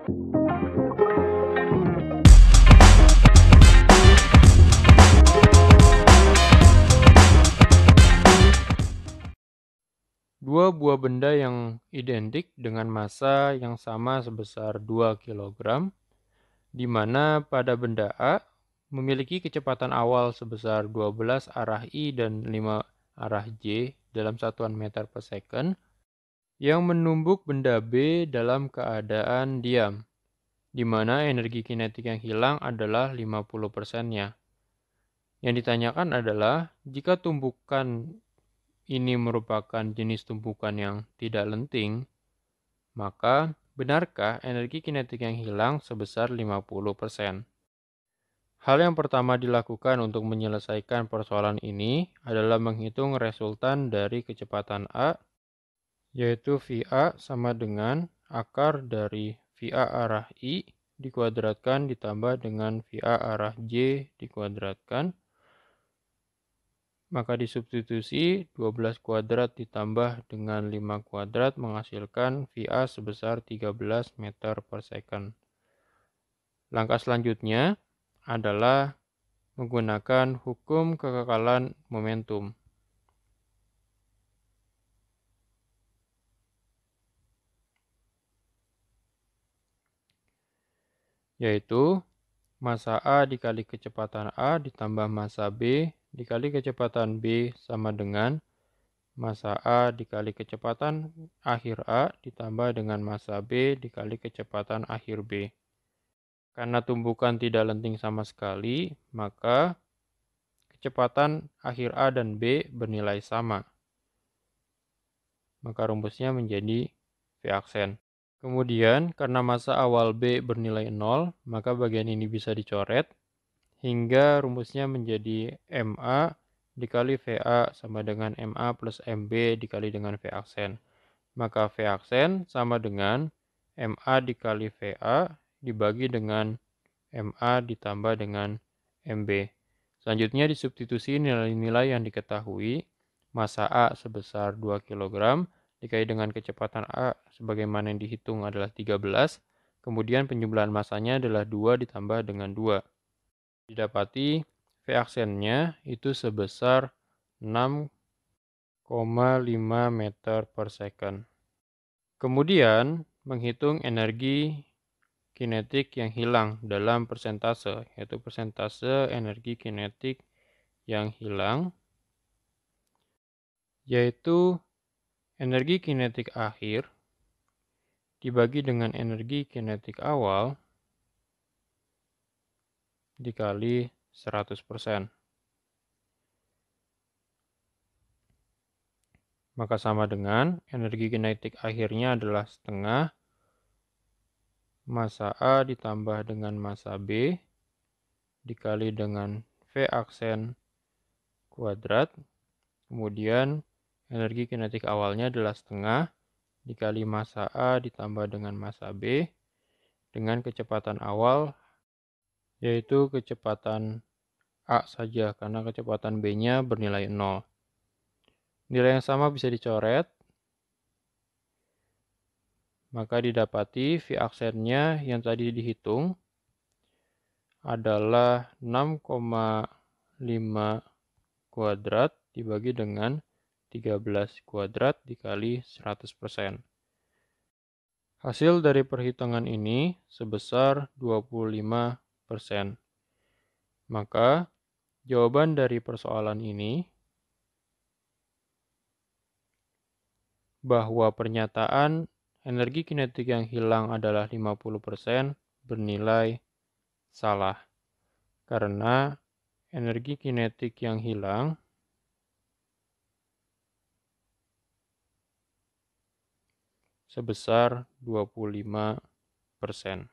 Dua buah benda yang identik dengan massa yang sama sebesar 2 kg, di mana pada benda A memiliki kecepatan awal sebesar 12 arah I dan 5 arah J dalam satuan meter per second, yang menumbuk benda B dalam keadaan diam, di mana energi kinetik yang hilang adalah 50%-nya. Yang ditanyakan adalah jika tumbukan ini merupakan jenis tumpukan yang tidak lenting, maka benarkah energi kinetik yang hilang sebesar 50%? Hal yang pertama dilakukan untuk menyelesaikan persoalan ini adalah menghitung resultan dari kecepatan A yaitu VA sama dengan akar dari VA arah I dikuadratkan ditambah dengan VA arah J dikuadratkan. Maka disubstitusi 12 kuadrat ditambah dengan 5 kuadrat menghasilkan VA sebesar 13 meter per second. Langkah selanjutnya adalah menggunakan hukum kekekalan momentum. yaitu masa A dikali kecepatan A ditambah masa B dikali kecepatan B sama dengan masa A dikali kecepatan akhir A ditambah dengan masa B dikali kecepatan akhir B. Karena tumbukan tidak lenting sama sekali, maka kecepatan akhir A dan B bernilai sama. Maka rumusnya menjadi V aksen. Kemudian, karena masa awal B bernilai 0, maka bagian ini bisa dicoret hingga rumusnya menjadi MA dikali VA sama dengan MA plus MB dikali dengan V aksen. Maka V aksen sama dengan MA dikali VA dibagi dengan MA ditambah dengan MB. Selanjutnya disubstitusi nilai-nilai yang diketahui, Masa A sebesar 2 kg, dikali dengan kecepatan A sebagaimana yang dihitung adalah 13, kemudian penjumlahan masanya adalah 2 ditambah dengan 2. Didapati V aksennya itu sebesar 6,5 meter per second. Kemudian menghitung energi kinetik yang hilang dalam persentase, yaitu persentase energi kinetik yang hilang, yaitu Energi kinetik akhir dibagi dengan energi kinetik awal dikali 100%. Maka sama dengan energi kinetik akhirnya adalah setengah masa A ditambah dengan masa B dikali dengan V aksen kuadrat. Kemudian Energi kinetik awalnya adalah setengah dikali massa A ditambah dengan massa B dengan kecepatan awal yaitu kecepatan A saja karena kecepatan B-nya bernilai 0. Nilai yang sama bisa dicoret maka didapati V aksennya yang tadi dihitung adalah 6,5 kuadrat dibagi dengan 13 kuadrat dikali 100%. Hasil dari perhitungan ini sebesar 25%. Maka, jawaban dari persoalan ini bahwa pernyataan energi kinetik yang hilang adalah 50% bernilai salah. Karena energi kinetik yang hilang sebesar 25 persen.